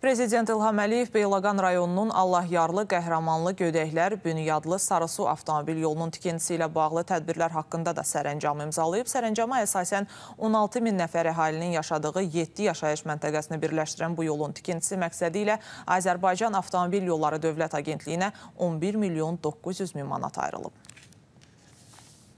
Prezident İlham Əliyev Beyləqan rayonunun Allahyarlı, Qəhrəmanlı, Gödəklər, Bünyadlı, Sarısu avtomobil yolunun tikintisi ilə bağlı tədbirlər haqqında da sərəncam imzalayıb. Sərəncama əsasən 16 min nəfər əhalinin yaşadığı 7 yaşayış məntəqəsini birləşdirən bu yolun tikintisi məqsədi ilə Azərbaycan Avtomobil Yolları Dövlət Agentliyinə 11 milyon 900 min manat ayrılıb.